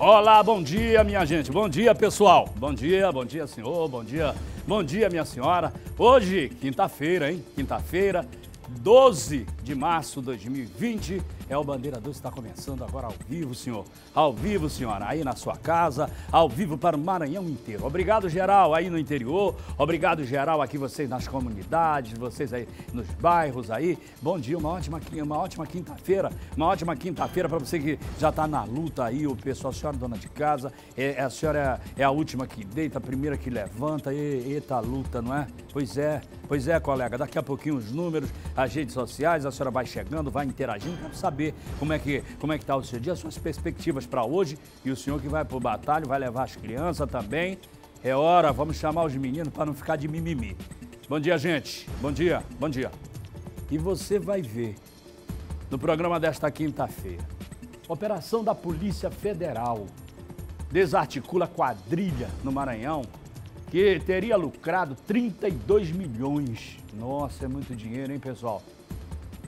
Olá, bom dia, minha gente. Bom dia, pessoal. Bom dia, bom dia, senhor. Bom dia, bom dia, minha senhora. Hoje, quinta-feira, hein? Quinta-feira, 12 de março de 2020. É o Bandeira 2 está começando agora ao vivo, senhor. Ao vivo, senhora, aí na sua casa, ao vivo para o Maranhão inteiro. Obrigado, geral, aí no interior. Obrigado, geral, aqui vocês nas comunidades, vocês aí nos bairros aí. Bom dia, uma ótima, uma ótima quinta-feira. Uma ótima quinta-feira para você que já está na luta aí, o pessoal, a senhora dona de casa, é, é, a senhora é, é a última que deita, a primeira que levanta. E, eita luta, não é? Pois é, pois é, colega. Daqui a pouquinho os números, as redes sociais, a senhora vai chegando, vai interagindo, quero saber saber como é que como é que está o seu dia, suas perspectivas para hoje. E o senhor que vai para o batalho, vai levar as crianças também. É hora, vamos chamar os meninos para não ficar de mimimi. Bom dia, gente. Bom dia, bom dia. E você vai ver no programa desta quinta-feira. Operação da Polícia Federal desarticula quadrilha no Maranhão que teria lucrado 32 milhões. Nossa, é muito dinheiro, hein, pessoal?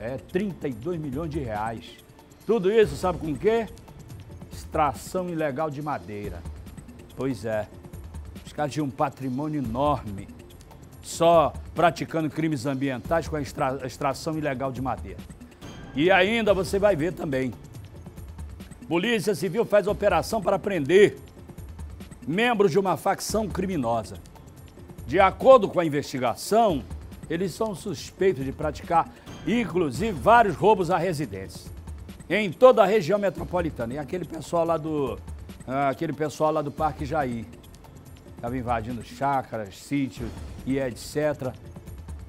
É, 32 milhões de reais. Tudo isso sabe com o quê? Extração ilegal de madeira. Pois é. Os caras tinham um patrimônio enorme. Só praticando crimes ambientais com a extração ilegal de madeira. E ainda você vai ver também. Polícia Civil faz operação para prender membros de uma facção criminosa. De acordo com a investigação, eles são suspeitos de praticar inclusive vários roubos a residências em toda a região metropolitana. E aquele pessoal lá do ah, aquele pessoal lá do Parque Jair estava invadindo chácaras, sítios e etc.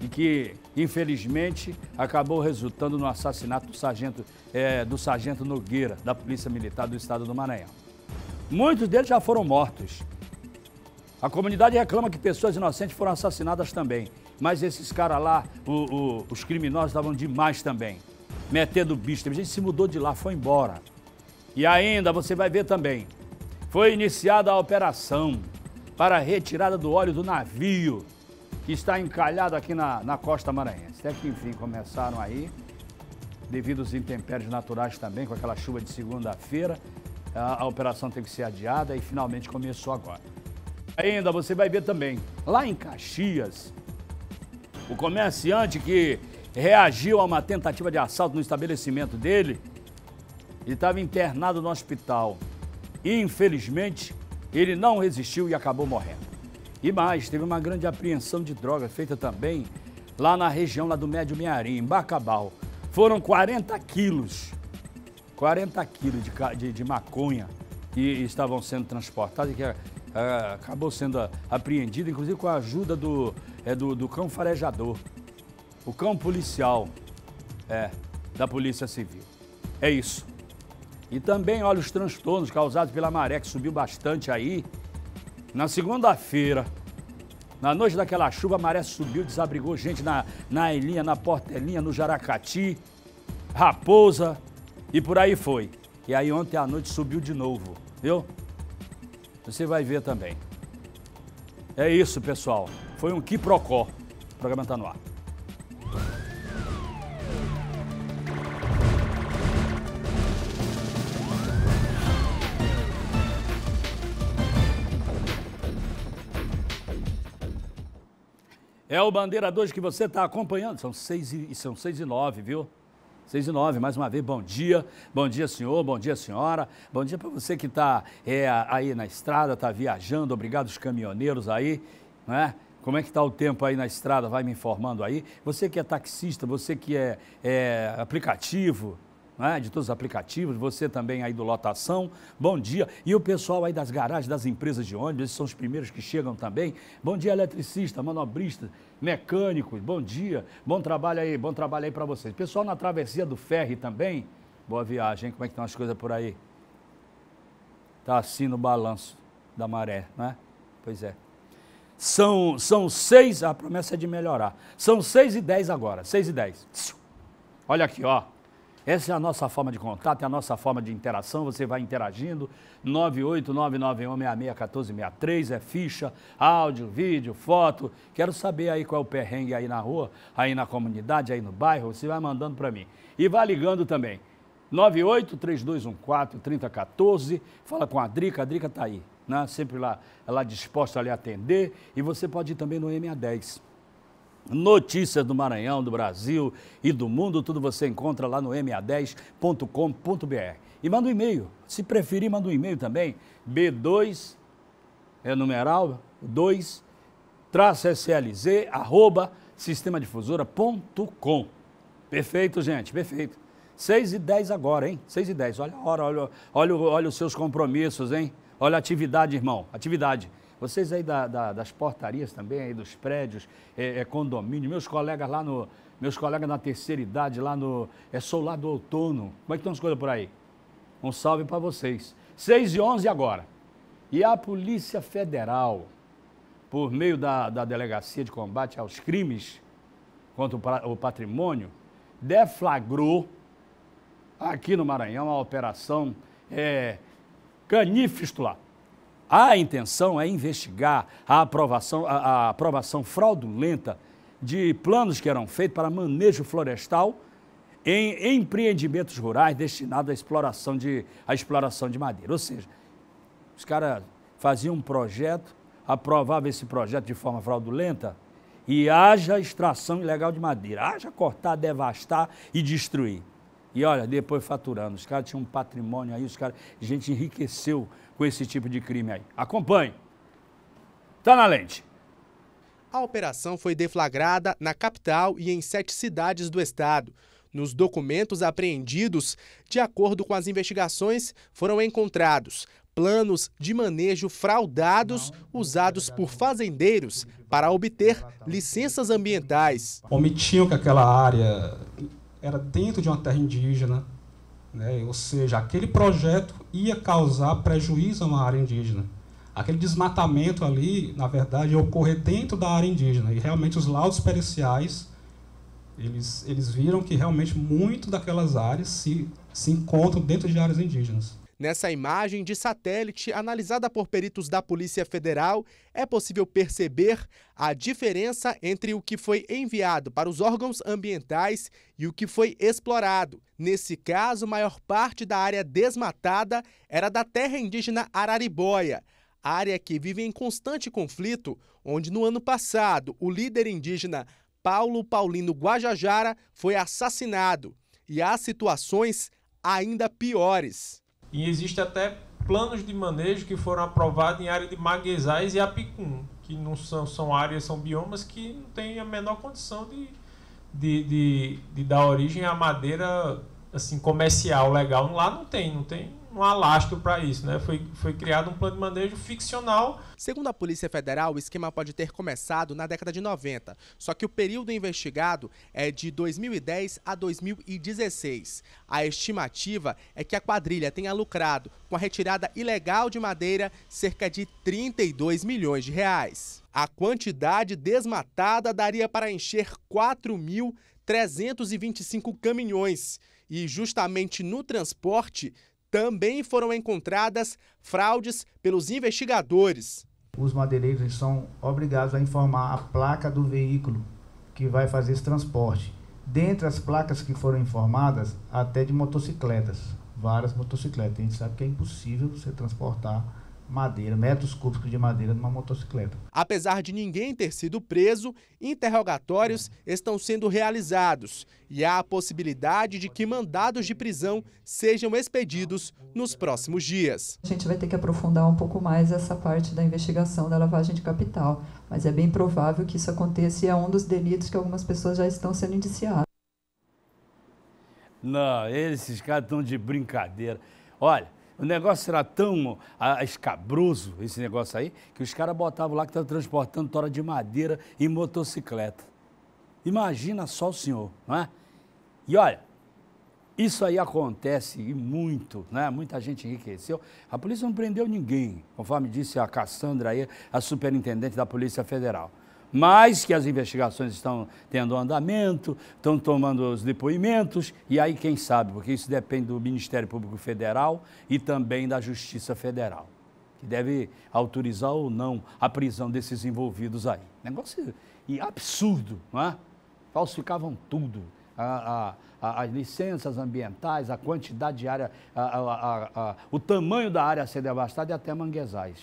E que, infelizmente, acabou resultando no assassinato do sargento, é, do sargento Nogueira, da Polícia Militar do Estado do Maranhão. Muitos deles já foram mortos. A comunidade reclama que pessoas inocentes foram assassinadas também. Mas esses caras lá, o, o, os criminosos estavam demais também, metendo bicho. A gente se mudou de lá, foi embora. E ainda, você vai ver também, foi iniciada a operação para a retirada do óleo do navio que está encalhado aqui na, na costa maranhense. Até que, enfim, começaram aí, devido aos intempéries naturais também, com aquela chuva de segunda-feira, a, a operação teve que ser adiada e finalmente começou agora. Ainda você vai ver também, lá em Caxias, o comerciante que reagiu a uma tentativa de assalto no estabelecimento dele ele estava internado no hospital. E, infelizmente, ele não resistiu e acabou morrendo. E mais, teve uma grande apreensão de droga feita também lá na região lá do Médio Mearim, em Bacabal. Foram 40 quilos, 40 quilos de, de, de maconha e estavam sendo transportados e que acabou sendo apreendido, inclusive com a ajuda do, é, do, do cão farejador, o cão policial é, da Polícia Civil. É isso. E também, olha, os transtornos causados pela maré que subiu bastante aí. Na segunda-feira, na noite daquela chuva, a maré subiu, desabrigou gente na, na Ilhinha, na Portelinha, no Jaracati, Raposa e por aí foi. E aí ontem à noite subiu de novo, viu? Você vai ver também. É isso, pessoal. Foi um quiprocó. O programa está no ar. É o Bandeira 2 que você está acompanhando. São 6 e, são e nove, viu? 6 e 9, mais uma vez, bom dia. Bom dia, senhor, bom dia, senhora. Bom dia para você que está é, aí na estrada, está viajando. Obrigado os caminhoneiros aí, né? Como é que está o tempo aí na estrada? Vai me informando aí. Você que é taxista, você que é, é aplicativo, é? de todos os aplicativos, você também aí do Lotação, bom dia. E o pessoal aí das garagens, das empresas de ônibus, esses são os primeiros que chegam também. Bom dia, eletricista, manobrista, mecânicos, bom dia, bom trabalho aí, bom trabalho aí para vocês. Pessoal na travessia do ferry também, boa viagem, como é que estão as coisas por aí? Tá assim no balanço da maré, né? Pois é. São, são seis, a promessa é de melhorar. São seis e dez agora, seis e dez. Olha aqui, ó. Essa é a nossa forma de contato, é a nossa forma de interação. Você vai interagindo. 98991661463 é ficha, áudio, vídeo, foto. Quero saber aí qual é o perrengue aí na rua, aí na comunidade, aí no bairro. Você vai mandando para mim. E vai ligando também. 98-3214-3014. Fala com a Drica, a Drica está aí, né? sempre lá, ela disposta a lhe atender. E você pode ir também no MA10. Notícias do Maranhão, do Brasil e do mundo, tudo você encontra lá no ma10.com.br. E manda um e-mail, se preferir, manda um e-mail também, b2, é numeral, 2, traço slz, arroba, sistemadifusora.com. Perfeito, gente, perfeito. 6 e 10 agora, hein? 6 e 10, olha a hora, olha, olha, olha os seus compromissos, hein? Olha a atividade, irmão, atividade vocês aí da, da, das portarias também, aí dos prédios, é, é, condomínio, meus colegas lá no. Meus colegas na terceira idade, lá no. É solar do outono. Como é que estão as coisas por aí? Um salve para vocês. 6 e 11 agora. E a Polícia Federal, por meio da, da Delegacia de Combate aos Crimes contra o, o Patrimônio, deflagrou aqui no Maranhão a operação é, Canifistula. A intenção é investigar a aprovação, a, a aprovação fraudulenta de planos que eram feitos para manejo florestal em empreendimentos rurais destinados à exploração de, à exploração de madeira. Ou seja, os caras faziam um projeto, aprovavam esse projeto de forma fraudulenta e haja extração ilegal de madeira, haja cortar, devastar e destruir. E olha, depois faturando, os caras tinham um patrimônio aí, os caras, gente enriqueceu com esse tipo de crime aí. Acompanhe. Tá na lente. A operação foi deflagrada na capital e em sete cidades do estado. Nos documentos apreendidos, de acordo com as investigações, foram encontrados planos de manejo fraudados usados por fazendeiros para obter licenças ambientais. Omitiam que aquela área era dentro de uma terra indígena, né? Ou seja, aquele projeto ia causar prejuízo a uma área indígena. Aquele desmatamento ali, na verdade, ia ocorrer dentro da área indígena. E realmente os laudos periciais, eles, eles viram que realmente muito daquelas áreas se, se encontram dentro de áreas indígenas. Nessa imagem de satélite analisada por peritos da Polícia Federal, é possível perceber a diferença entre o que foi enviado para os órgãos ambientais e o que foi explorado. Nesse caso, maior parte da área desmatada era da terra indígena Araribóia área que vive em constante conflito, onde no ano passado o líder indígena Paulo Paulino Guajajara foi assassinado. E há situações ainda piores. E existe até planos de manejo que foram aprovados em área de maguezais e apicum, que não são, são áreas, são biomas que não têm a menor condição de, de, de, de dar origem à madeira assim comercial legal. Lá não tem, não tem um alastro para isso, né? Foi, foi criado um plano de manejo ficcional. Segundo a Polícia Federal, o esquema pode ter começado na década de 90, só que o período investigado é de 2010 a 2016. A estimativa é que a quadrilha tenha lucrado com a retirada ilegal de madeira cerca de 32 milhões de reais. A quantidade desmatada daria para encher 4.325 caminhões. E justamente no transporte também foram encontradas fraudes pelos investigadores. Os madeireiros são obrigados a informar a placa do veículo que vai fazer esse transporte. Dentre as placas que foram informadas, até de motocicletas, várias motocicletas. A gente sabe que é impossível você transportar madeira, metros cúbicos de madeira numa motocicleta. Apesar de ninguém ter sido preso, interrogatórios estão sendo realizados e há a possibilidade de que mandados de prisão sejam expedidos nos próximos dias. A gente vai ter que aprofundar um pouco mais essa parte da investigação da lavagem de capital, mas é bem provável que isso aconteça e é um dos delitos que algumas pessoas já estão sendo indiciadas. Não, esses caras estão de brincadeira. Olha, o negócio era tão ah, escabroso, esse negócio aí, que os caras botavam lá que estavam transportando tora de madeira em motocicleta. Imagina só o senhor, não é? E olha, isso aí acontece e muito, né? Muita gente enriqueceu. A polícia não prendeu ninguém, conforme disse a Cassandra aí, a superintendente da Polícia Federal mas que as investigações estão tendo andamento, estão tomando os depoimentos, e aí quem sabe, porque isso depende do Ministério Público Federal e também da Justiça Federal, que deve autorizar ou não a prisão desses envolvidos aí. Negócio absurdo, não é? Falsificavam tudo. A, a, as licenças ambientais, a quantidade de área, a, o tamanho da área a ser devastada e até manguezais.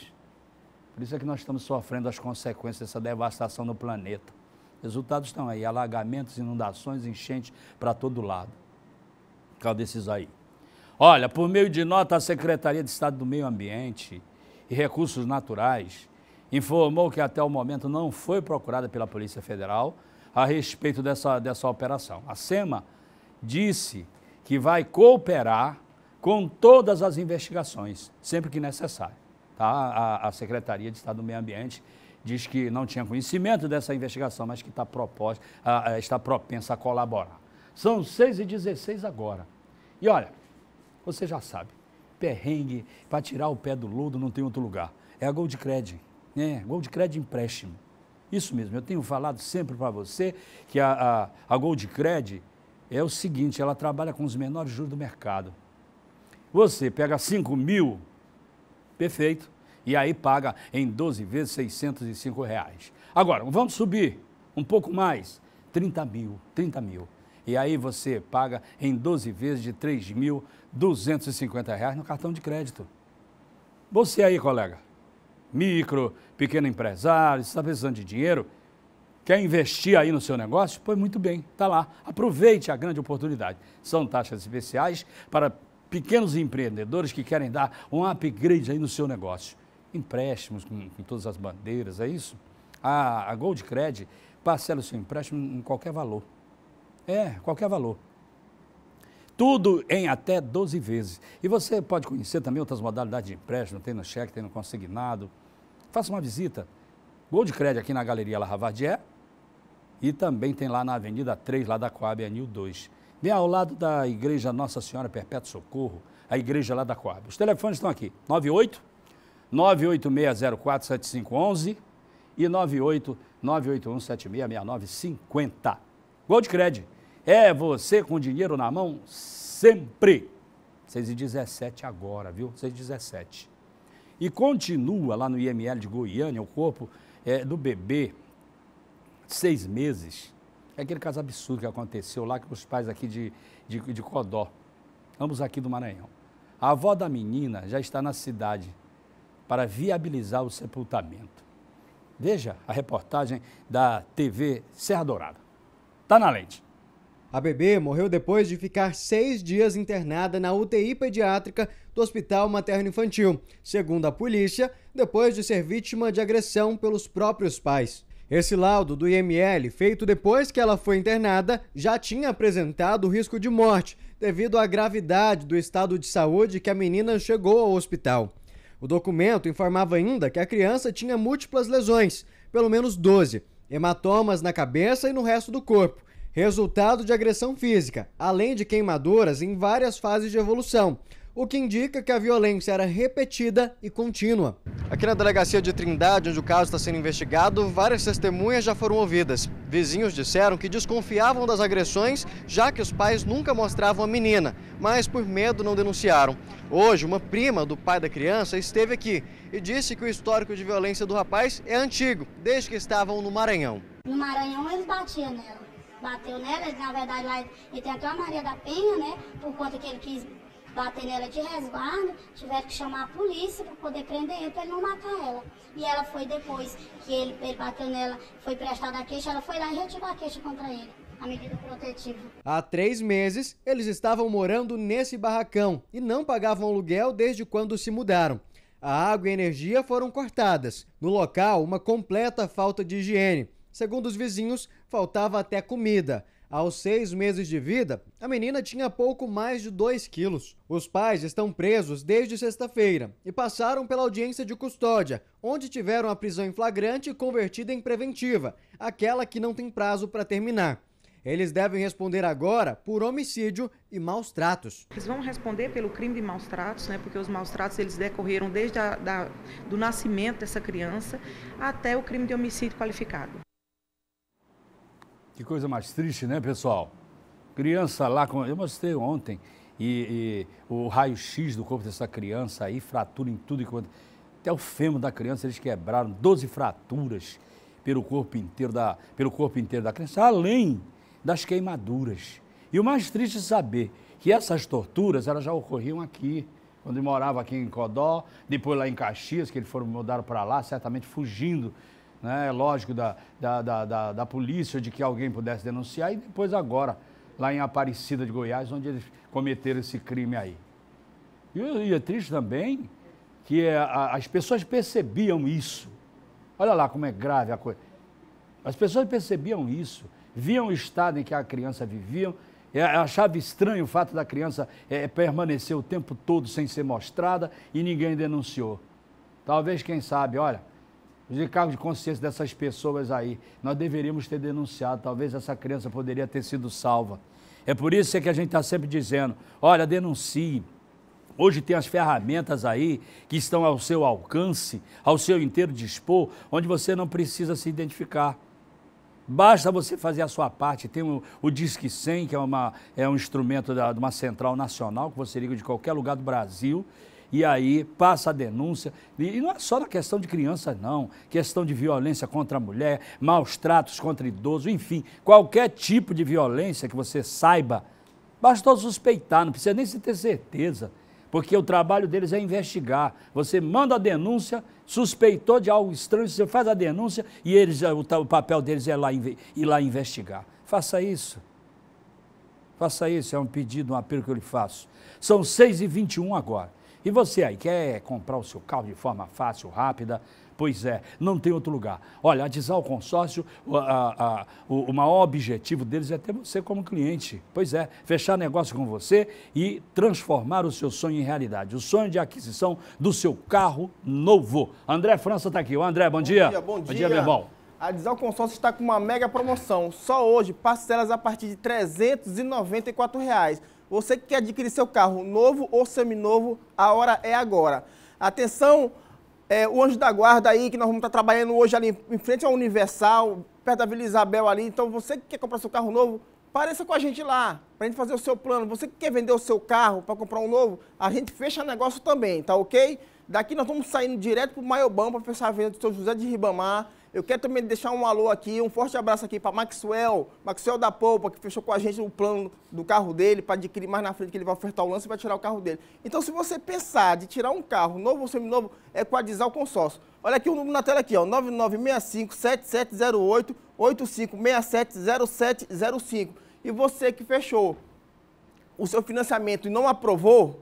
Por isso é que nós estamos sofrendo as consequências dessa devastação no planeta. Resultados estão aí: alagamentos, inundações, enchentes para todo lado. Por causa desses aí. Olha, por meio de nota, a Secretaria de Estado do Meio Ambiente e Recursos Naturais informou que até o momento não foi procurada pela Polícia Federal a respeito dessa, dessa operação. A SEMA disse que vai cooperar com todas as investigações, sempre que necessário. Tá? A, a Secretaria de Estado do Meio Ambiente diz que não tinha conhecimento dessa investigação, mas que está, proposta, a, a, está propensa a colaborar. São 6h16 agora. E olha, você já sabe, perrengue, para tirar o pé do lodo não tem outro lugar. É a Gold Credit, né? Gold Credit empréstimo. Isso mesmo, eu tenho falado sempre para você que a, a, a Gold Credit é o seguinte, ela trabalha com os menores juros do mercado. Você pega 5 mil Perfeito. E aí paga em 12 vezes 605 reais. Agora, vamos subir um pouco mais. 30 mil, 30 mil. E aí você paga em 12 vezes de 3.250 reais no cartão de crédito. Você aí, colega, micro, pequeno empresário, está precisando de dinheiro, quer investir aí no seu negócio? Pois muito bem, está lá. Aproveite a grande oportunidade. São taxas especiais para pequenos empreendedores que querem dar um upgrade aí no seu negócio. Empréstimos com, com todas as bandeiras, é isso? A, a Gold Credit parcela o seu empréstimo em qualquer valor. É, qualquer valor. Tudo em até 12 vezes. E você pode conhecer também outras modalidades de empréstimo, tem no cheque, tem no consignado. Faça uma visita. Gold Credit aqui na Galeria La Ravardier e também tem lá na Avenida 3, lá da Coab, Anil 2. Vem ao lado da Igreja Nossa Senhora Perpétuo Socorro, a igreja lá da Coab. Os telefones estão aqui, 98 98604 7511 e 98 981 766950. Gol de crédito. É você com dinheiro na mão sempre. 6 e 17 agora, viu? 6 e 17. E continua lá no IML de Goiânia, o corpo é, do bebê, seis meses, é aquele caso absurdo que aconteceu lá com os pais aqui de, de, de Codó, ambos aqui do Maranhão. A avó da menina já está na cidade para viabilizar o sepultamento. Veja a reportagem da TV Serra Dourada. Tá na lente. A bebê morreu depois de ficar seis dias internada na UTI pediátrica do Hospital Materno Infantil, segundo a polícia, depois de ser vítima de agressão pelos próprios pais. Esse laudo do IML, feito depois que ela foi internada, já tinha apresentado risco de morte, devido à gravidade do estado de saúde que a menina chegou ao hospital. O documento informava ainda que a criança tinha múltiplas lesões, pelo menos 12, hematomas na cabeça e no resto do corpo, resultado de agressão física, além de queimaduras em várias fases de evolução, o que indica que a violência era repetida e contínua. Aqui na delegacia de Trindade, onde o caso está sendo investigado, várias testemunhas já foram ouvidas. Vizinhos disseram que desconfiavam das agressões, já que os pais nunca mostravam a menina, mas por medo não denunciaram. Hoje, uma prima do pai da criança esteve aqui e disse que o histórico de violência do rapaz é antigo, desde que estavam no Maranhão. No Maranhão eles batiam nela bateu nela, na verdade lá ele tem até a Maria da Penha, né? Por conta que ele quis bater nela de resguardo, tiveram que chamar a polícia para poder prender ele, para ele não matar ela. E ela foi depois que ele, ele bateu nela, foi prestada a queixa, ela foi lá e retirou a queixa contra ele. A medida protetiva. Há três meses, eles estavam morando nesse barracão e não pagavam aluguel desde quando se mudaram. A água e a energia foram cortadas. No local, uma completa falta de higiene. Segundo os vizinhos, faltava até comida. Aos seis meses de vida, a menina tinha pouco mais de 2 quilos. Os pais estão presos desde sexta-feira e passaram pela audiência de custódia, onde tiveram a prisão em flagrante convertida em preventiva, aquela que não tem prazo para terminar. Eles devem responder agora por homicídio e maus tratos. Eles vão responder pelo crime de maus tratos, né? Porque os maus tratos eles decorreram desde a, da, do nascimento dessa criança até o crime de homicídio qualificado. Que coisa mais triste, né, pessoal? Criança lá, com... eu mostrei ontem, e, e o raio-x do corpo dessa criança aí, fratura em tudo e quanto. Até o fêmur da criança eles quebraram 12 fraturas pelo corpo inteiro da, pelo corpo inteiro da criança, além das queimaduras. E o mais triste é saber que essas torturas elas já ocorriam aqui, quando morava aqui em Codó, depois lá em Caxias, que eles foram mudaram para lá, certamente fugindo né, é lógico, da, da, da, da, polícia, de que alguém pudesse denunciar, e depois agora, lá em Aparecida de Goiás, onde eles cometeram esse crime aí. E, e é triste também que é, a, as pessoas percebiam isso. Olha lá como é grave a coisa. As pessoas percebiam isso, viam o estado em que a criança vivia, é, achava estranho o fato da criança é, permanecer o tempo todo sem ser mostrada e ninguém denunciou. Talvez, quem sabe, olha, de cargo de consciência dessas pessoas aí. Nós deveríamos ter denunciado, talvez essa criança poderia ter sido salva. É por isso que a gente está sempre dizendo: olha, denuncie. Hoje tem as ferramentas aí que estão ao seu alcance, ao seu inteiro dispor, onde você não precisa se identificar. Basta você fazer a sua parte. Tem o, o Disque 100, que é, uma, é um instrumento da, de uma central nacional que você liga de qualquer lugar do Brasil e aí passa a denúncia. E não é só na questão de crianças não. Questão de violência contra a mulher, maus tratos contra idoso, enfim, qualquer tipo de violência que você saiba, basta suspeitar, não precisa nem se ter certeza. Porque o trabalho deles é investigar. Você manda a denúncia, suspeitou de algo estranho, você faz a denúncia e eles, o, papel deles é lá, ir lá investigar. Faça isso. Faça isso, é um pedido, um apelo que eu lhe faço. São 6h21 agora. E você aí quer comprar o seu carro de forma fácil, rápida? Pois é, não tem outro lugar. Olha, a Dizal Consórcio, a, a, o, o maior objetivo deles é ter você como cliente. Pois é, fechar negócio com você e transformar o seu sonho em realidade. O sonho de aquisição do seu carro novo. André França está aqui. Ô, André, bom, bom dia. dia. Bom dia, bom dia, meu irmão. A Dizal Consórcio está com uma mega promoção. Só hoje, parcelas a partir de R$ 394. Reais. Você que quer adquirir seu carro novo ou seminovo, a hora é agora. Atenção, é, o anjo da guarda aí, que nós vamos estar trabalhando hoje ali em frente ao Universal, perto da Vila Isabel ali. Então, você que quer comprar seu carro novo, pareça com a gente lá, para a gente fazer o seu plano. Você que quer vender o seu carro para comprar um novo, a gente fecha negócio também, tá ok? Daqui nós vamos saindo direto para o Maiobão para fechar a venda do seu José de Ribamar, eu quero também deixar um alô aqui, um forte abraço aqui para Maxwell, Maxwell da Polpa, que fechou com a gente o plano do carro dele para adquirir mais na frente, que ele vai ofertar o lance e vai tirar o carro dele. Então, se você pensar de tirar um carro novo ou seminovo, é a Dizal consórcio. Olha aqui o número na tela aqui, ó, 9965-7708-8567-0705. E você que fechou o seu financiamento e não aprovou,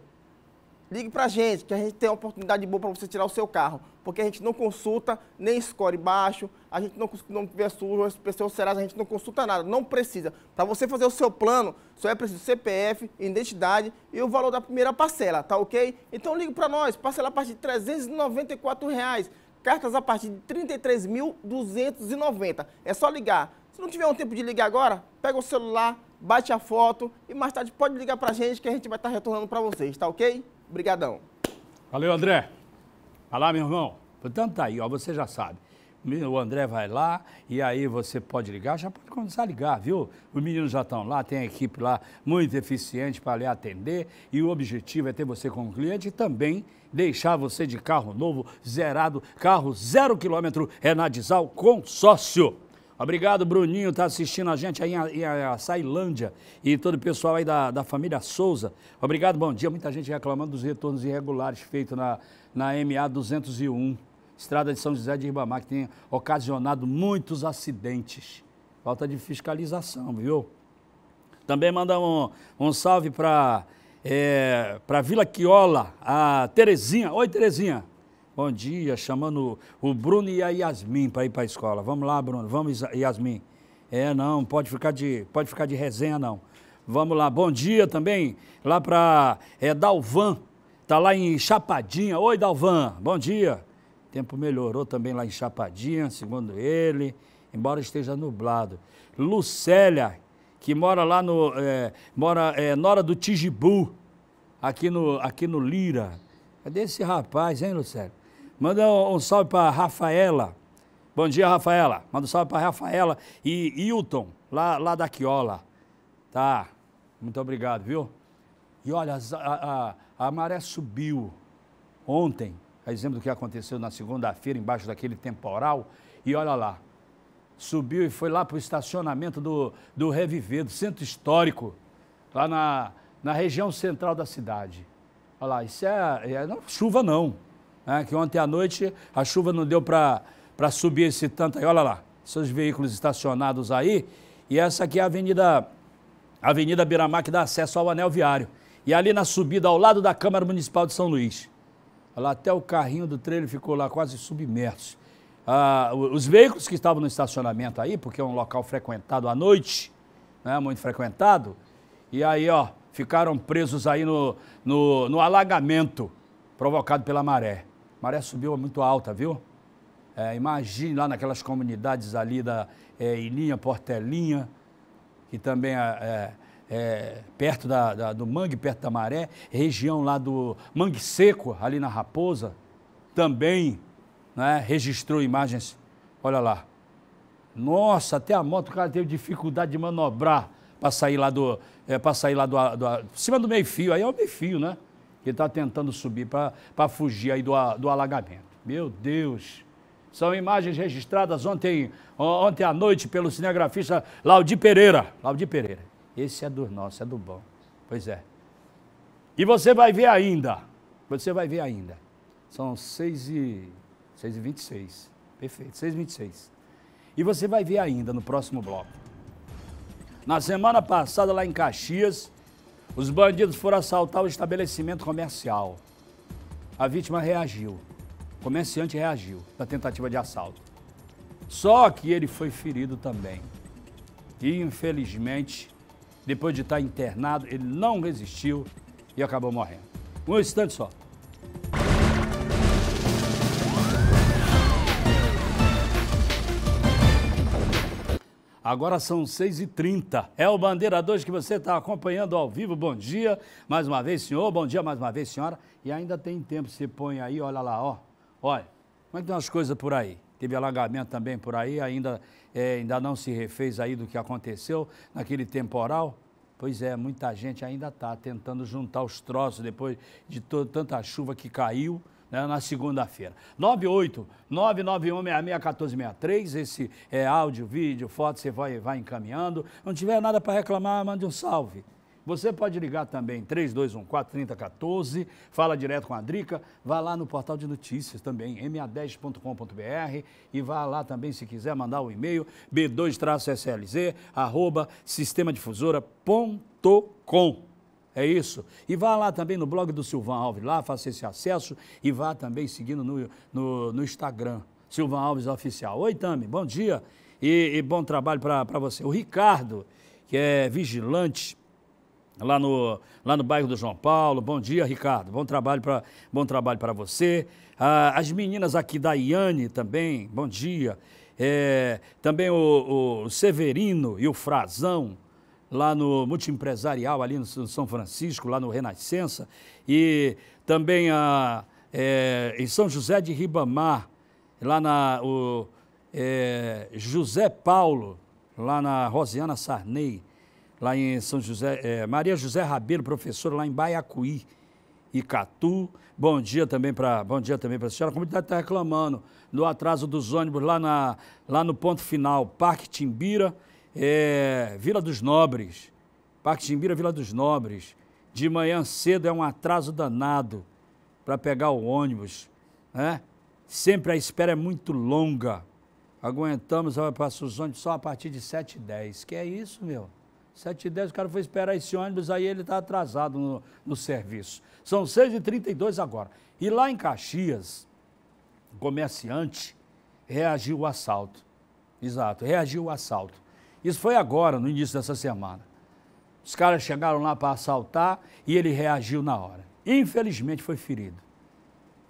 ligue para a gente, que a gente tem uma oportunidade boa para você tirar o seu carro porque a gente não consulta nem score baixo, a gente não, não vê sujo, pessoas serás, a gente não consulta nada, não precisa. Para você fazer o seu plano, só é preciso CPF, identidade e o valor da primeira parcela, tá ok? Então ligue para nós, parcela a partir de 394 reais, cartas a partir de 33.290. É só ligar. Se não tiver um tempo de ligar agora, pega o celular, bate a foto e mais tarde pode ligar para a gente que a gente vai estar tá retornando para vocês, tá ok? Obrigadão. Valeu, André. Olha lá, meu irmão. Portanto, tá aí, ó, você já sabe. O André vai lá e aí você pode ligar, já pode começar a ligar, viu? Os meninos já estão lá, tem a equipe lá muito eficiente para lhe atender e o objetivo é ter você como cliente e também deixar você de carro novo, zerado, carro zero quilômetro, é na Disal Consórcio. Obrigado, Bruninho, tá assistindo a gente aí em Açailândia e todo o pessoal aí da, da família Souza. Obrigado, bom dia. Muita gente reclamando dos retornos irregulares feitos na, na MA 201, estrada de São José de Ribamar, que tem ocasionado muitos acidentes. Falta de fiscalização, viu? Também manda um, um salve para é, eh, Vila Quiola, a Terezinha. Oi, Terezinha. Bom dia, chamando o Bruno e a Yasmin para ir para a escola. Vamos lá, Bruno. Vamos, Yasmin. É, não, pode ficar de, pode ficar de resenha, não. Vamos lá. Bom dia também lá para é, Dalvan. Tá lá em Chapadinha. Oi, Dalvan. Bom dia. tempo melhorou também lá em Chapadinha, segundo ele, embora esteja nublado. Lucélia, que mora lá no é, mora é, Nora do Tijibu, aqui no aqui no Lira. Cadê esse rapaz, hein, Lucélia? Manda um salve para Rafaela. Bom dia, Rafaela. Manda um salve para Rafaela e Hilton, lá, lá da Quiola. Tá? Muito obrigado, viu? E olha, a, a, a maré subiu ontem, a exemplo do que aconteceu na segunda-feira, embaixo daquele temporal. E olha lá, subiu e foi lá para o estacionamento do, do Reviver, do centro histórico, lá na, na região central da cidade. Olha lá, isso é, é não, chuva não né, que ontem à noite a chuva não deu para subir esse tanto aí. Olha lá, seus veículos estacionados aí. E essa aqui é a Avenida, Avenida Biramar, que dá acesso ao anel viário. E ali na subida, ao lado da Câmara Municipal de São Luís. Olha lá, até o carrinho do trailer ficou lá quase submerso. Ah, os veículos que estavam no estacionamento aí, porque é um local frequentado à noite, né, muito frequentado, e aí, ó, ficaram presos aí no, no, no alagamento provocado pela maré maré subiu muito alta, viu? É, imagine lá naquelas comunidades ali da é, Ilinha, Portelinha, que também é, é, é perto da, da, do Mangue, perto da Maré, região lá do Mangue Seco, ali na Raposa, também né, registrou imagens. Olha lá. Nossa, até a moto o cara teve dificuldade de manobrar para sair lá do. É, para sair lá do, do, Cima do meio-fio, aí é o meio-fio, né? que ele está tentando subir para fugir aí do, do alagamento. Meu Deus! São imagens registradas ontem, ontem à noite pelo cinegrafista Laudir Pereira. Laudir Pereira. Esse é do nosso, é do bom. Pois é. E você vai ver ainda. Você vai ver ainda. São 6 e, 6 e 26. Perfeito, 6 e 26. E você vai ver ainda no próximo bloco. Na semana passada, lá em Caxias, os bandidos foram assaltar o estabelecimento comercial. A vítima reagiu. O comerciante reagiu da tentativa de assalto. Só que ele foi ferido também. E, infelizmente, depois de estar internado, ele não resistiu e acabou morrendo. Um instante só. Agora são 6h30. É o Bandeira 2 que você está acompanhando ao vivo. Bom dia mais uma vez, senhor. Bom dia mais uma vez, senhora. E ainda tem tempo. Você põe aí, olha lá, ó. Olha, como é que tem umas coisas por aí? Teve alagamento também por aí, ainda, é, ainda não se refez aí do que aconteceu naquele temporal. Pois é, muita gente ainda está tentando juntar os troços depois de tanta chuva que caiu né, na segunda-feira. 98991661463, esse é áudio, vídeo, foto, você vai, vai encaminhando. Não tiver nada para reclamar, mande um salve. Você pode ligar também 3214-3014, fala direto com a Drica, vá lá no portal de notícias também, ma10.com.br e vá lá também, se quiser, mandar o um e-mail b2-slz, arroba, sistemadifusora.com. É isso. E vá lá também no blog do Silvan Alves, lá faça esse acesso e vá também seguindo no, no, no Instagram, Silvan Alves Oficial. Oi, Tami, bom dia e, e bom trabalho para você. O Ricardo, que é vigilante lá no, lá no bairro do João Paulo. Bom dia, Ricardo. Bom trabalho para bom trabalho para você. Ah, as meninas aqui da Iane também. Bom dia. É, também o, o Severino e o Frazão lá no Multiempresarial, ali no São Francisco, lá no Renascença, e também a, ah, é, em São José de Ribamar, lá na o, é, José Paulo, lá na Rosiana Sarney, lá em São José, é, Maria José Rabelo, professora lá em Baiacuí, Icatu. Bom dia também para bom dia também para a senhora. A comunidade está reclamando do atraso dos ônibus lá, na, lá no ponto final, Parque Timbira é, Vila dos Nobres, Parque Timbira, Vila dos Nobres. De manhã cedo é um atraso danado para pegar o ônibus. Né? Sempre a espera é muito longa. Aguentamos para os ônibus só a partir de 7h10. Que é isso, meu? 7h10 o cara foi esperar esse ônibus, aí ele está atrasado no, no, serviço. São 6h32 agora. E lá em Caxias, o comerciante reagiu ao assalto. Exato, reagiu ao assalto. Isso foi agora, no início dessa semana. Os caras chegaram lá para assaltar e ele reagiu na hora. Infelizmente foi ferido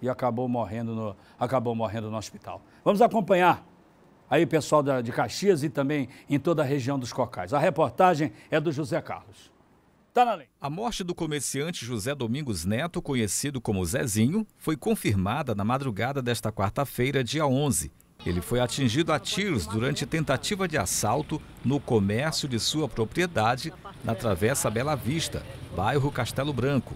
e acabou morrendo no, acabou morrendo no hospital. Vamos acompanhar aí o pessoal da, de Caxias e também em toda a região dos Cocais. A reportagem é do José Carlos. Tá na lei. A morte do comerciante José Domingos Neto, conhecido como Zezinho, foi confirmada na madrugada desta quarta-feira, dia 11, ele foi atingido a tiros durante tentativa de assalto no comércio de sua propriedade na Travessa Bela Vista, bairro Castelo Branco.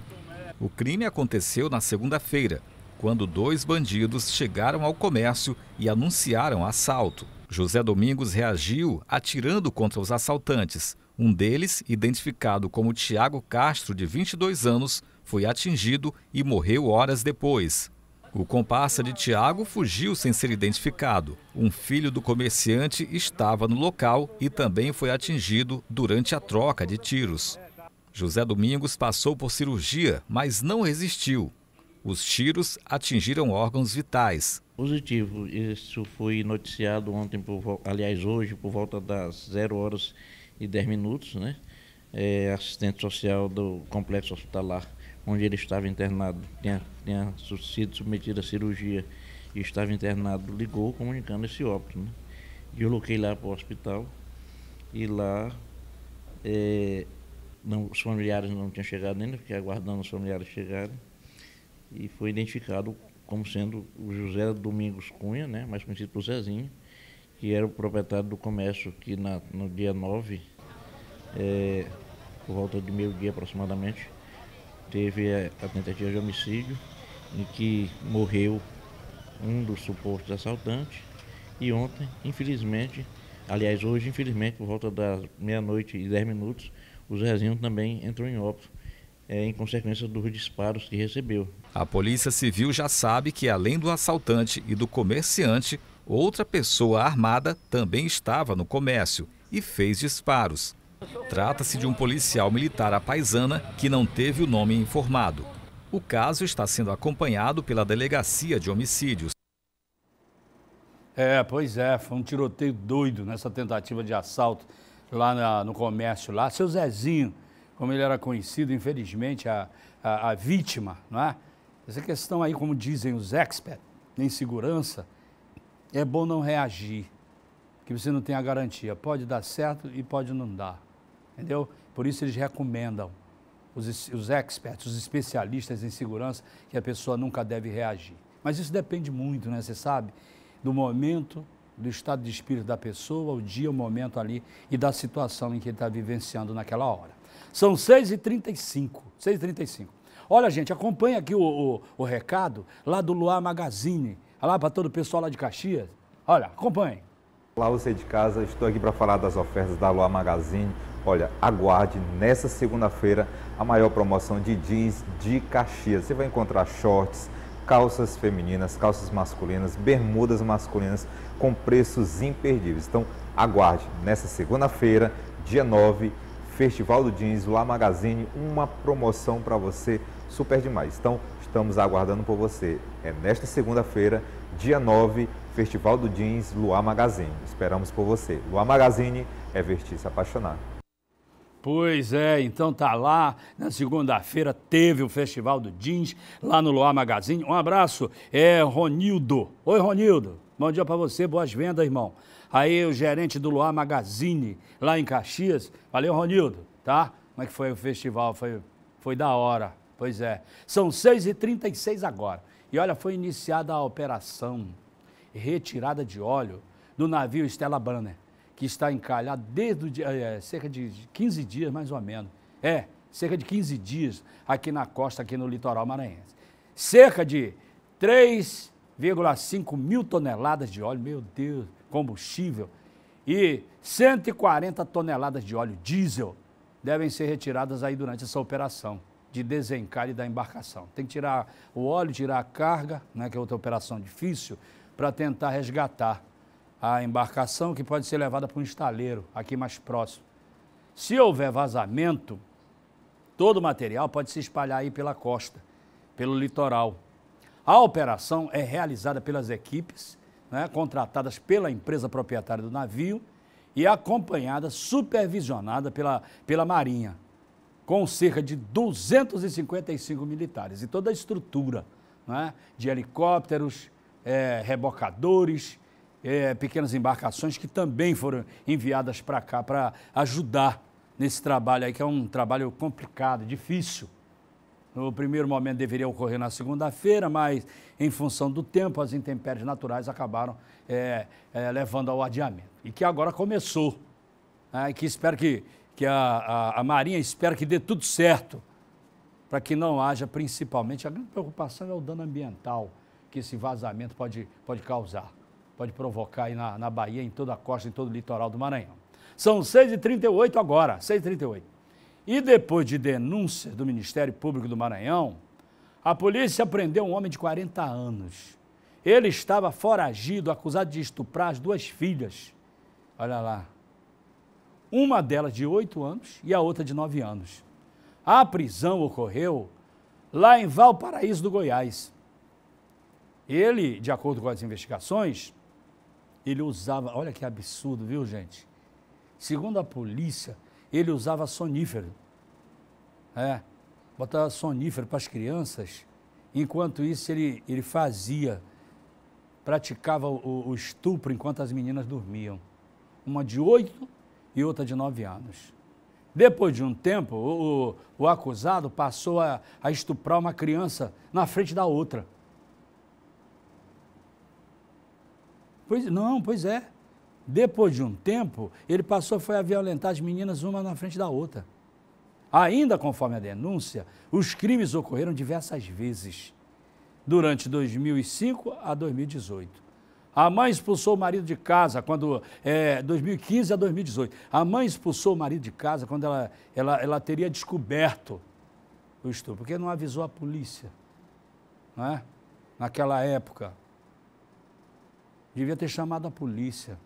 O crime aconteceu na segunda-feira, quando dois bandidos chegaram ao comércio e anunciaram assalto. José Domingos reagiu atirando contra os assaltantes. Um deles, identificado como Tiago Castro, de 22 anos, foi atingido e morreu horas depois. O comparsa de Tiago fugiu sem ser identificado. Um filho do comerciante estava no local e também foi atingido durante a troca de tiros. José Domingos passou por cirurgia, mas não resistiu. Os tiros atingiram órgãos vitais. Positivo. Isso foi noticiado ontem, por, aliás, hoje, por volta das 0 horas e 10 minutos, né? É, assistente social do complexo hospitalar onde ele estava internado, tinha, tinha sido submetido à cirurgia e estava internado, ligou comunicando esse óbito. Né? E eu loquei lá para o hospital e lá é, não, os familiares não tinham chegado ainda, fiquei aguardando os familiares chegarem e foi identificado como sendo o José Domingos Cunha, né, mais conhecido por Zezinho, que era o proprietário do comércio que na, no dia 9, é, por volta de meio-dia aproximadamente, teve eh, a tentativa de homicídio, em que morreu um dos suportes assaltantes. E ontem, infelizmente, aliás, hoje, infelizmente, por volta das meia-noite e dez minutos, o Zezinho também entrou em óbito. É, em consequência dos disparos que recebeu. A Polícia Civil já sabe que, além do assaltante e do comerciante, outra pessoa armada também estava no comércio e fez disparos. Trata-se de um policial militar apaisana que não teve o nome informado. O caso está sendo acompanhado pela Delegacia de Homicídios. É, pois é, foi um tiroteio doido nessa tentativa de assalto lá na, no comércio lá. Seu Zezinho, como ele era conhecido, infelizmente, a, a, a vítima, não é? Essa questão aí, como dizem os experts em segurança, é bom não reagir, que você não tem a garantia. Pode dar certo e pode não dar entendeu? Por isso eles recomendam os, os experts, os especialistas em segurança, que a pessoa nunca deve reagir. Mas isso depende muito, né? Você sabe, do momento, do estado de espírito da pessoa, o dia, o momento ali e da situação em que ele está vivenciando naquela hora. São 6h35. 6h35. Olha, gente, acompanha aqui o, o, o recado lá do Luar Magazine. Olha lá para todo o pessoal lá de Caxias. Olha, acompanhe. Olá, você de casa. Estou aqui para falar das ofertas da Luar Magazine Olha, aguarde nessa segunda-feira a maior promoção de jeans de Caxias. Você vai encontrar shorts, calças femininas, calças masculinas, bermudas masculinas com preços imperdíveis. Então, aguarde nessa segunda-feira, dia 9, Festival do Jeans, lá Magazine, uma promoção para você super demais. Então, estamos aguardando por você. É nesta segunda-feira, dia 9, Festival do Jeans Luar Magazine. Esperamos por você. Luar Magazine é vestir se apaixonar. Pois é, então tá lá. Na segunda-feira teve o Festival do Jeans lá no Loa Magazine. Um abraço, é Ronildo. Oi, Ronildo. Bom dia para você, boas vendas, irmão. Aí o gerente do Loa Magazine lá em Caxias. Valeu, Ronildo, tá? Como é que foi o festival? Foi, foi da hora. Pois é. São 6h36 agora. E olha, foi iniciada a operação retirada de óleo do navio Stella Banner que está encalhado desde é, cerca de 15 dias, mais ou menos. É, cerca de 15 dias aqui na costa, aqui no litoral maranhense. Cerca de 3,5 mil toneladas de óleo, meu Deus, combustível, e 140 toneladas de óleo diesel devem ser retiradas aí durante essa operação de desencalhe da embarcação. Tem que tirar o óleo, tirar a carga, né, que é outra operação difícil, para tentar resgatar a embarcação que pode ser levada para um estaleiro, aqui mais próximo. Se houver vazamento, todo o material pode se espalhar aí pela costa, pelo litoral. A operação é realizada pelas equipes né, contratadas pela empresa proprietária do navio e acompanhada, supervisionada pela, pela Marinha, com cerca de 255 militares e toda a estrutura né, de helicópteros, é, rebocadores, é, pequenas embarcações que também foram enviadas para cá para ajudar nesse trabalho aí, que é um trabalho complicado, difícil. No primeiro momento deveria ocorrer na segunda-feira, mas em função do tempo, as intempéries naturais acabaram é, é, levando ao adiamento. E que agora começou. Né? E que espero que, que a, a, a Marinha espera que dê tudo certo, para que não haja, principalmente, a grande preocupação é o dano ambiental que esse vazamento pode, pode causar pode provocar aí na, na Bahia, em toda a costa, em todo o litoral do Maranhão. São 6h38 agora, 6h38. E depois de denúncia do Ministério Público do Maranhão, a polícia prendeu um homem de 40 anos. Ele estava foragido, acusado de estuprar as duas filhas. Olha lá. Uma delas de 8 anos e a outra de 9 anos. A prisão ocorreu lá em Valparaíso do Goiás. Ele, de acordo com as investigações, ele usava, olha que absurdo, viu gente? Segundo a polícia, ele usava sonífero. É, botava sonífero para as crianças. Enquanto isso, ele, ele fazia, praticava o, o estupro enquanto as meninas dormiam. Uma de oito e outra de nove anos. Depois de um tempo, o, o, o acusado passou a, a estuprar uma criança na frente da outra. Pois não, pois é. Depois de um tempo, ele passou foi a violentar as meninas uma na frente da outra. Ainda conforme a denúncia, os crimes ocorreram diversas vezes durante 2005 a 2018. A mãe expulsou o marido de casa quando. É, 2015 a 2018. A mãe expulsou o marido de casa quando ela, ela, ela teria descoberto o estupro, porque não avisou a polícia. Não é? Naquela época. Devia ter chamado a polícia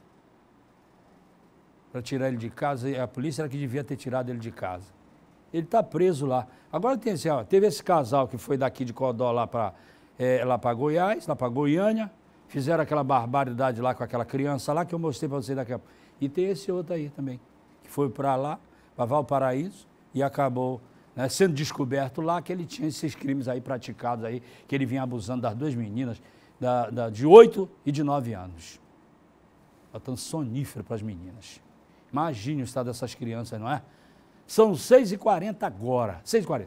para tirar ele de casa. E a polícia era que devia ter tirado ele de casa. Ele está preso lá. Agora tem assim, ó, teve esse casal que foi daqui de Codó lá para é, eh, lá para Goiás, lá para Goiânia, fizeram aquela barbaridade lá com aquela criança lá que eu mostrei para vocês daqui a pouco. E tem esse outro aí também, que foi para lá, para Valparaíso, e acabou né, sendo descoberto lá que ele tinha esses crimes aí praticados aí, que ele vinha abusando das duas meninas da, da, de 8 e de 9 anos. Tá tão sonífero para as meninas. Imagine o estado dessas crianças, não é? São 6h40 agora. 6h40.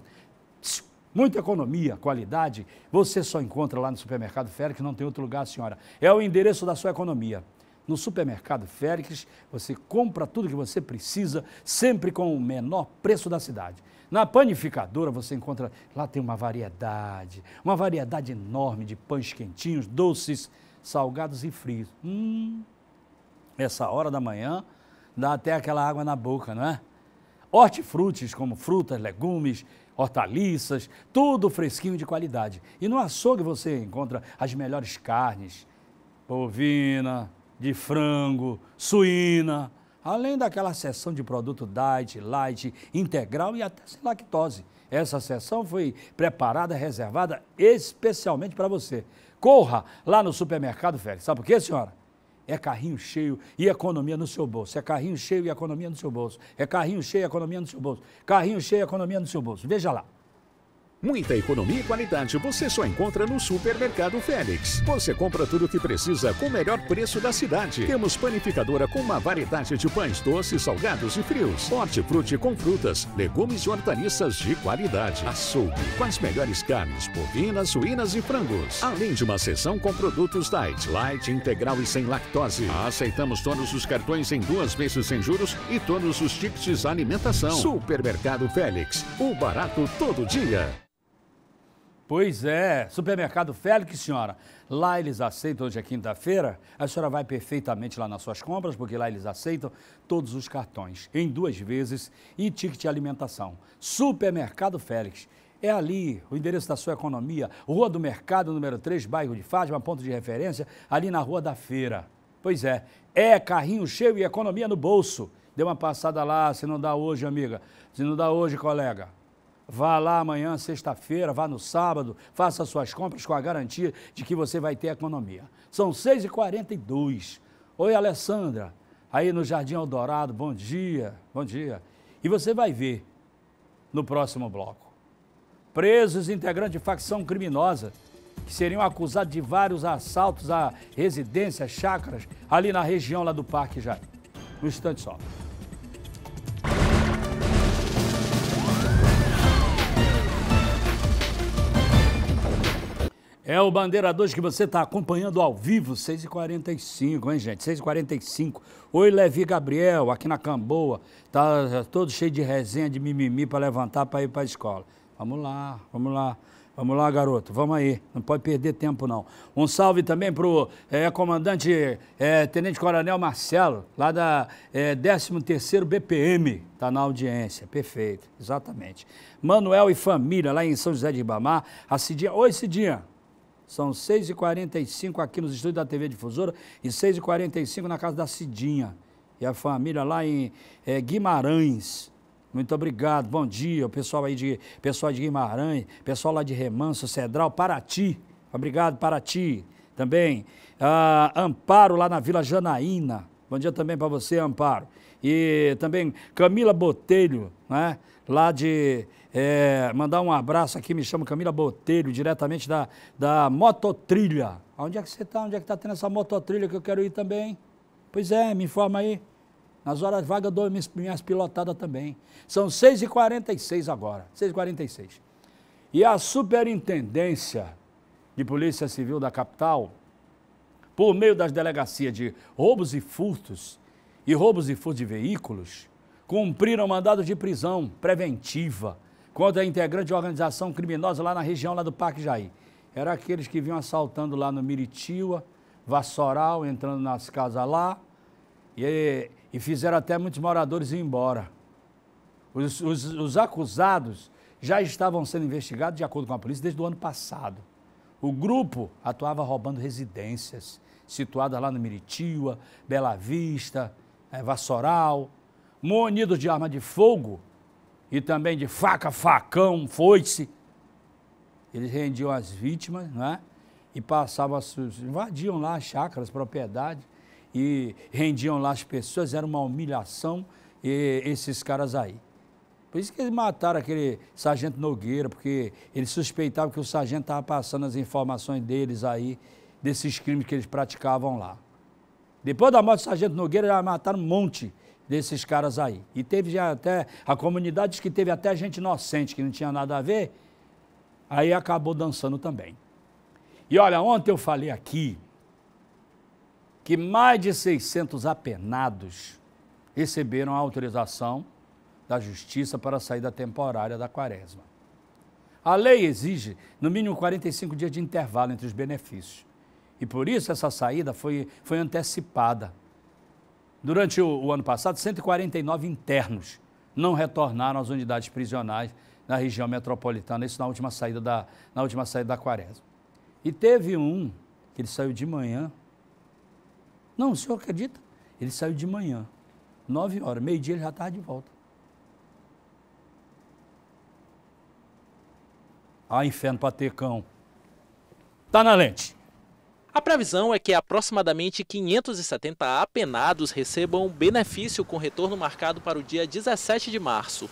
Muita economia, qualidade, você só encontra lá no supermercado Félix, não tem outro lugar, senhora. É o endereço da sua economia. No supermercado Félix, você compra tudo que você precisa, sempre com o menor preço da cidade. Na panificadora você encontra, lá tem uma variedade, uma variedade enorme de pães quentinhos, doces, salgados e frios. Hum, essa hora da manhã dá até aquela água na boca, não é? Hortifrutis, como frutas, legumes, hortaliças, tudo fresquinho de qualidade. E no açougue você encontra as melhores carnes, bovina, de frango, suína, Além daquela sessão de produto diet, light, integral e até sem lactose. Essa sessão foi preparada, reservada especialmente para você. Corra lá no supermercado, Félix. Sabe por quê, senhora? É carrinho cheio e economia no seu bolso. É carrinho cheio e economia no seu bolso. É carrinho cheio e economia no seu bolso. Carrinho cheio e economia no seu bolso. Veja lá. Muita economia e qualidade você só encontra no Supermercado Félix. Você compra tudo o que precisa com o melhor preço da cidade. Temos panificadora com uma variedade de pães doces, salgados e frios. Hortifruti com frutas, legumes e hortaliças de qualidade. Açougue com as melhores carnes, bovinas, suínas e frangos. Além de uma sessão com produtos diet, light, integral e sem lactose. Aceitamos todos os cartões em duas vezes sem juros e todos os tickets alimentação. Supermercado Félix. O barato todo dia. Pois é, supermercado Félix, senhora. Lá eles aceitam, hoje é quinta-feira, a senhora vai perfeitamente lá nas suas compras, porque lá eles aceitam todos os cartões, em duas vezes, e ticket alimentação. Supermercado Félix. É ali o endereço da sua economia, Rua do Mercado, número 3, bairro de Fátima, ponto de referência, ali na Rua da Feira. Pois é, é carrinho cheio e economia no bolso. Dê uma passada lá, se não dá hoje, amiga. Se não dá hoje, colega. Vá lá amanhã, sexta-feira, vá no sábado, faça suas compras com a garantia de que você vai ter economia. São 6h42. Oi, Alessandra, aí no Jardim Eldorado, bom dia, bom dia. E você vai ver no próximo bloco. Presos integrantes de facção criminosa que seriam acusados de vários assaltos a residências, chácaras, ali na região lá do Parque Jair. Um instante só. É o Bandeira 2 que você está acompanhando ao vivo, 6h45, hein, gente? 6h45. Oi, Levi Gabriel, aqui na Camboa. Tá todo cheio de resenha, de mimimi para levantar para ir para a escola. Vamos lá, vamos lá. Vamos lá, garoto, vamos aí. Não pode perder tempo, não. Um salve também para o é, eh, comandante é, Tenente Coronel Marcelo, lá da é, 13º BPM. Está na audiência, perfeito, exatamente. Manuel e família, lá em São José de Ribamar. A Cidinha, oi Cidinha, são 6h45 aqui nos estúdios da TV Difusora e 6h45 na casa da Cidinha e a família lá em é, Guimarães. Muito obrigado, bom dia, o pessoal aí de, pessoal de Guimarães, pessoal lá de Remanso, Cedral, Paraty. Obrigado, Paraty também. Ah, Amparo lá na Vila Janaína. Bom dia também para você, Amparo. E também Camila Botelho, né? Lá de é, mandar um abraço aqui, me chamo Camila Botelho, diretamente da, da Mototrilha. Ah, onde é que você está? Onde é que está tendo essa mototrilha que eu quero ir também? Pois é, me informa aí. Nas horas vagas dou minhas, minhas pilotadas também. São 6h46 agora, 6h46. E a Superintendência de Polícia Civil da capital, por meio das delegacias de roubos e furtos e roubos e furtos de veículos, cumpriram mandado de prisão preventiva quando é integrante de organização criminosa lá na região lá do Parque Jair. Era aqueles que vinham assaltando lá no Miritiua, Vassoral entrando nas casas lá. E, e fizeram até muitos moradores ir embora. Os, os, os acusados já estavam sendo investigados, de acordo com a polícia, desde o ano passado. O grupo atuava roubando residências situadas lá no Miritiua, Bela Vista, é, munidos de arma de fogo e também de faca, facão, foice. Eles rendiam as vítimas, né? E passavam, invadiam lá as chácaras, propriedades, e rendiam lá as pessoas, era uma humilhação e, esses caras aí. Por isso que eles mataram aquele sargento Nogueira, porque eles suspeitavam que o sargento estava passando as informações deles aí, desses crimes que eles praticavam lá. Depois da morte do sargento Nogueira, já mataram um monte desses caras aí. E teve já até, a comunidade que teve até gente inocente que não tinha nada a ver, aí acabou dançando também. E olha, ontem eu falei aqui que mais de 600 apenados receberam a autorização da justiça para a saída temporária da quaresma. A lei exige no mínimo 45 dias de intervalo entre os benefícios. E por isso essa saída foi, foi antecipada. Durante o, o ano passado, 149 internos não retornaram às unidades prisionais na região metropolitana, isso na última saída da, na última saída da quaresma. E teve um, que ele saiu de manhã. Não, o senhor acredita? Ele saiu de manhã, nove horas, meio-dia ele já estava de volta. Ah, inferno para ter cão. Tá na lente. A previsão é que aproximadamente 570 apenados recebam benefício com retorno marcado para o dia 17 de março.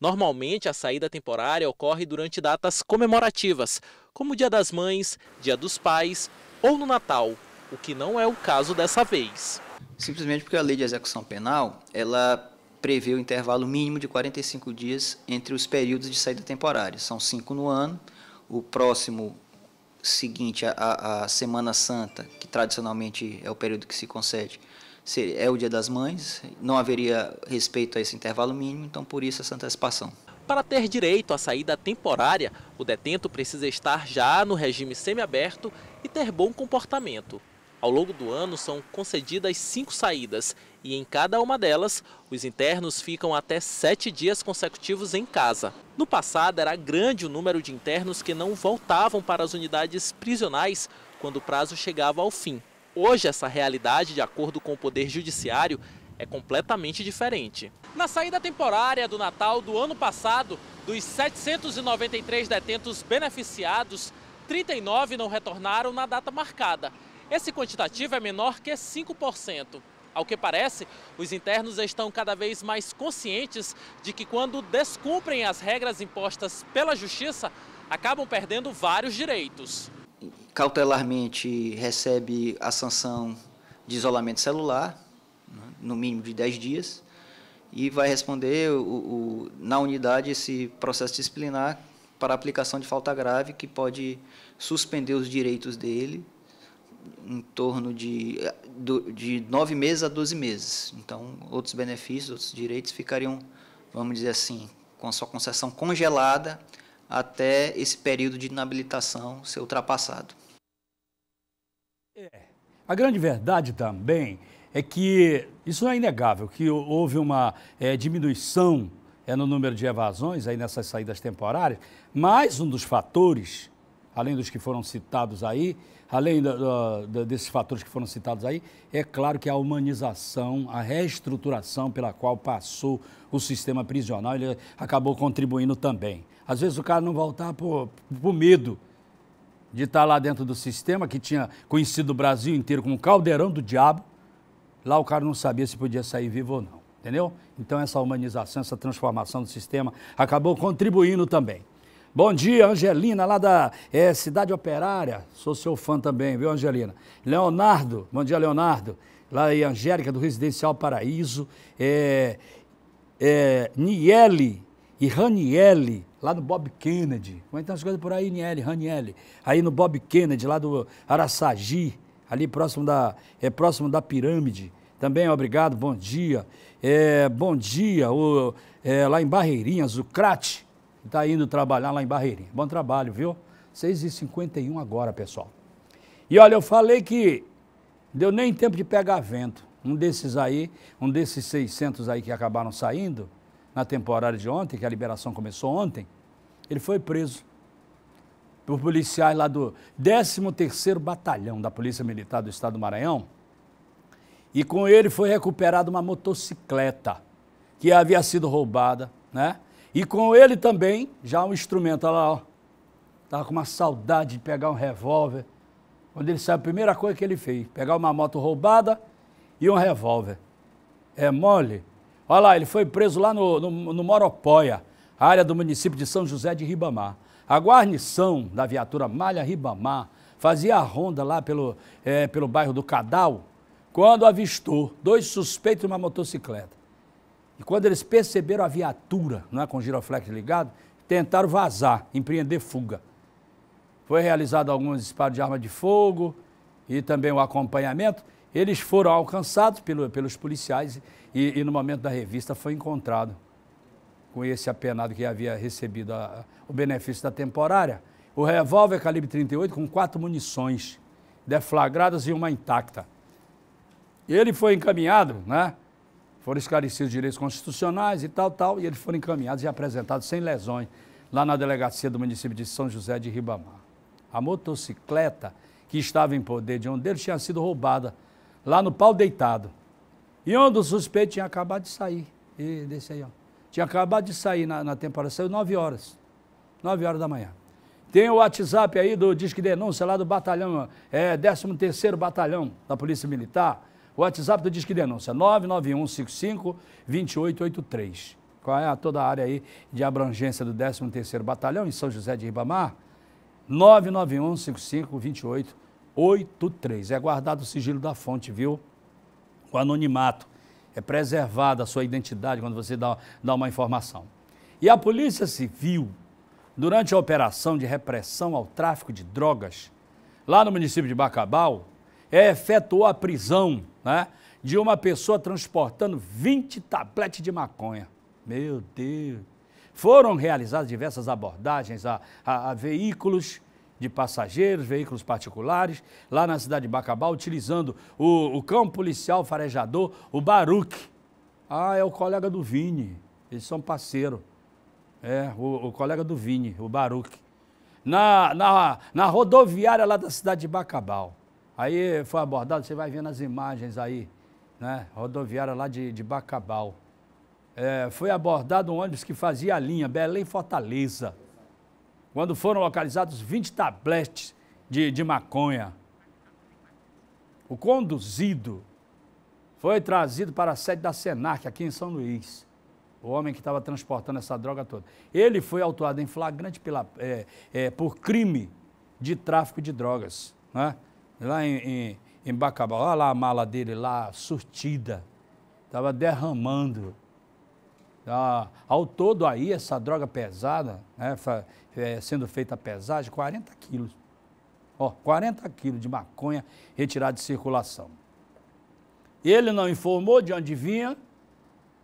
Normalmente, a saída temporária ocorre durante datas comemorativas, como Dia das Mães, Dia dos Pais ou no Natal, o que não é o caso dessa vez. Simplesmente porque a lei de execução penal, ela prevê o intervalo mínimo de 45 dias entre os períodos de saída temporária. São cinco no ano, o próximo seguinte à, a Semana Santa, que tradicionalmente é o período que se concede, é o Dia das Mães, não haveria respeito a esse intervalo mínimo, então por isso essa antecipação. Para ter direito à saída temporária, o detento precisa estar já no regime semiaberto e ter bom comportamento. Ao longo do ano são concedidas cinco saídas e em cada uma delas, os internos ficam até sete dias consecutivos em casa. No passado, era grande o número de internos que não voltavam para as unidades prisionais quando o prazo chegava ao fim. Hoje, essa realidade, de acordo com o Poder Judiciário, é completamente diferente. Na saída temporária do Natal do ano passado, dos 793 detentos beneficiados, 39 não retornaram na data marcada. Esse quantitativo é menor que 5%. Ao que parece, os internos estão cada vez mais conscientes de que quando descumprem as regras impostas pela Justiça, acabam perdendo vários direitos. Cautelarmente recebe a sanção de isolamento celular, no mínimo de 10 dias, e vai responder o, o, na unidade esse processo disciplinar para aplicação de falta grave, que pode suspender os direitos dele em torno de, de nove meses a doze meses. Então, outros benefícios, outros direitos ficariam, vamos dizer assim, com a sua concessão congelada até esse período de inabilitação ser ultrapassado. É. A grande verdade também é que isso é inegável, que houve uma é, diminuição é, no número de evasões aí nessas saídas temporárias, mas um dos fatores além dos que foram citados aí, além da, da, desses fatores que foram citados aí, é claro que a humanização, a reestruturação pela qual passou o sistema prisional, ele acabou contribuindo também. Às vezes o cara não voltava por, por medo de estar lá dentro do sistema, que tinha conhecido o Brasil inteiro como caldeirão do diabo, lá o cara não sabia se podia sair vivo ou não. Entendeu? Então, essa humanização, essa transformação do sistema acabou contribuindo também. Bom dia, Angelina, lá da é, Cidade Operária. Sou seu fã também, viu, Angelina? Leonardo, bom dia, Leonardo. Lá aí, Angélica, do Residencial Paraíso. É, é, Niele e Raniele, lá no Bob Kennedy. Como é que tá as coisas por aí, Niele, Raniele? Aí no Bob Kennedy, lá do Araçagi, ali próximo da, é, próximo da pirâmide. Também obrigado, bom dia. É, bom dia, o, é, lá em Barreirinhas, o Crate. Está indo trabalhar lá em Barreirinha. Bom trabalho, viu? 6h51 agora, pessoal. E olha, eu falei que deu nem tempo de pegar vento. Um desses aí, um desses 600 aí que acabaram saindo na temporada de ontem, que a liberação começou ontem, ele foi preso por policiais lá do 13º Batalhão da Polícia Militar do Estado do Maranhão. E com ele foi recuperada uma motocicleta que havia sido roubada, né? E com ele também, já um instrumento, olha lá, ó. Estava com uma saudade de pegar um revólver. Quando ele saiu, a primeira coisa que ele fez, pegar uma moto roubada e um revólver. É mole? Olha lá, ele foi preso lá no, no, no Moropóia, área do município de São José de Ribamar. A guarnição da viatura Malha Ribamar fazia a ronda lá pelo, é, pelo bairro do Cadal, quando avistou dois suspeitos de uma motocicleta. E quando eles perceberam a viatura, é com o giroflex ligado, tentaram vazar, empreender fuga. Foi realizado alguns disparos de arma de fogo e também o acompanhamento. Eles foram alcançados pelo, pelos policiais e, e, no momento da revista foi encontrado com esse apenado que havia recebido a, a, o benefício da temporária. O revólver calibre 38 com quatro munições deflagradas e uma intacta. Ele foi encaminhado né, foram esclarecidos os direitos constitucionais e tal, tal, e eles foram encaminhados e apresentados sem lesões lá na delegacia do município de São José de Ribamar. A motocicleta que estava em poder de um deles tinha sido roubada lá no pau deitado. E um dos suspeitos tinha acabado de sair. E desse aí, ó. Tinha acabado de sair na, na temporada, saiu 9 horas. 9 horas da manhã. Tem o WhatsApp aí do Disque Denúncia lá do Batalhão, é, 13 Batalhão da Polícia Militar. O WhatsApp do Disque Denúncia, 99155-2883. Qual é a toda a área aí de abrangência do 13º Batalhão em São José de Ribamar? 991-55-2883. É guardado o sigilo da fonte, viu? O anonimato. É preservada a sua identidade quando você dá, dá uma informação. E a Polícia Civil, durante a operação de repressão ao tráfico de drogas, lá no município de Bacabal, é, efetuou a prisão né, de uma pessoa transportando 20 tabletes de maconha. Meu Deus! Foram realizadas diversas abordagens a, a, a veículos de passageiros, veículos particulares, lá na cidade de Bacabá, utilizando o, o cão policial farejador, o Baruque. Ah, é o colega do Vini. Eles são parceiro. É, o, o colega do Vini, o Baruque. Na, na, na rodoviária lá da cidade de Bacabal. Aí foi abordado, você vai vendo as imagens aí, né? Rodoviária lá de, de Bacabal. É, foi abordado um ônibus que fazia a linha Belém-Fortaleza. Quando foram localizados 20 tabletes de, de maconha. O conduzido foi trazido para a sede da Senac, aqui em São Luís o homem que estava transportando essa droga toda. Ele foi autuado em flagrante pela, é, é, por crime de tráfico de drogas. Né? lá em, em, em Bacabal. Olha lá a mala dele lá, surtida. Estava derramando. Ah, ao todo aí, essa droga pesada, né, é, sendo feita pesagem, 40 quilos. Ó, 40 quilos de maconha retirada de circulação. Ele não informou de onde vinha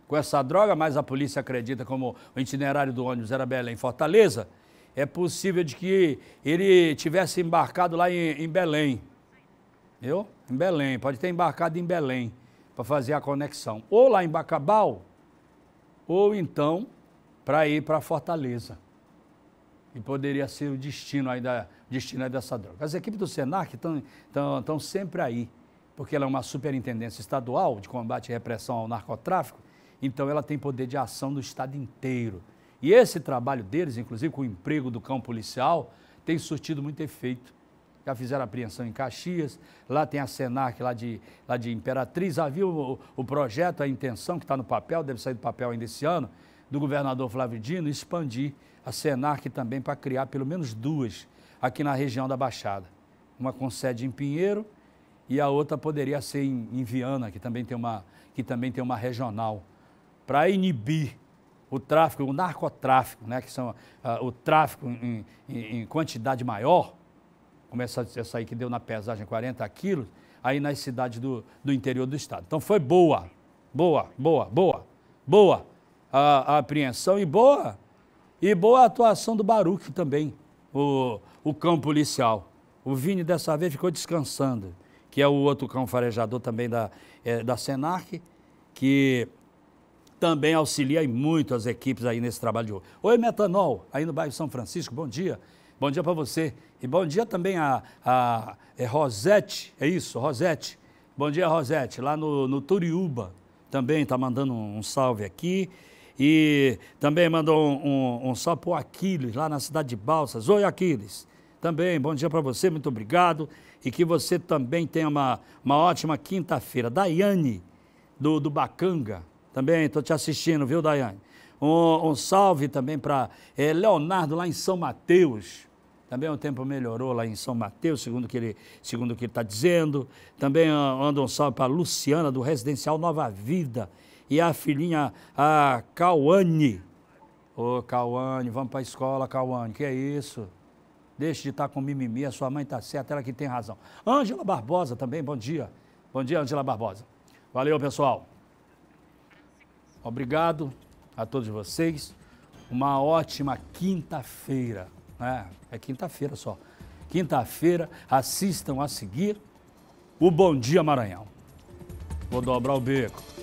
com essa droga, mas a polícia acredita como o itinerário do ônibus era Belém Fortaleza. É possível de que ele tivesse embarcado lá em, em Belém. Eu Em Belém, pode ter embarcado em Belém para fazer a conexão. Ou lá em Bacabal, ou então para ir para Fortaleza. E poderia ser o destino aí, da, destino aí dessa droga. As equipes do SENAC estão sempre aí, porque ela é uma superintendência estadual de combate e repressão ao narcotráfico, então ela tem poder de ação do Estado inteiro. E esse trabalho deles, inclusive com o emprego do cão policial, tem surtido muito efeito já fizeram apreensão em Caxias, lá tem a Senac lá de, lá de Imperatriz, havia o, o projeto, a intenção que está no papel, deve sair do papel ainda esse ano, do governador Flávio Dino, expandir a Senac também para criar pelo menos duas aqui na região da Baixada. Uma com sede em Pinheiro e a outra poderia ser em, em Viana, que também tem uma, que também tem uma regional, para inibir o tráfico, o narcotráfico, né, que são uh, o tráfico em, em, em quantidade maior, começa a sair que deu na pesagem 40 quilos, aí nas cidades do, do interior do estado. Então foi boa, boa, boa, boa, boa a, a apreensão e boa, e boa a atuação do Baruque também, o, o cão policial. O Vini dessa vez ficou descansando, que é o outro cão farejador também da, é, da Senarc, que também auxilia muito as equipes aí nesse trabalho de hoje. Oi, Metanol, aí no bairro São Francisco, bom dia. Bom dia para você. E bom dia também a, a é Rosete, é isso, Rosete. Bom dia, Rosete, lá no, no Turiúba. Também está mandando um, um salve aqui. E também mandou um, um, um salve para o Aquiles, lá na cidade de Balsas. Oi, Aquiles. Também, bom dia para você, muito obrigado. E que você também tenha uma, uma ótima quinta-feira. Daiane, do, do Bacanga, também estou te assistindo, viu, Daiane? Um, um salve também para é, Leonardo, lá em São Mateus. Também o tempo melhorou lá em São Mateus, segundo que ele segundo que ele está dizendo. Também ah, manda um salve para Luciana, do Residencial Nova Vida. E a filhinha, a Cauane. Ô, Cauane, vamos para a escola, Cauane. Que é isso? Deixe de estar tá com mimimi, a sua mãe está certa, ela que tem razão. Ângela Barbosa também, bom dia. Bom dia, Ângela Barbosa. Valeu, pessoal. Obrigado a todos vocês. Uma ótima quinta-feira. É, é quinta-feira só. Quinta-feira, assistam a seguir o Bom Dia Maranhão. Vou dobrar o beco.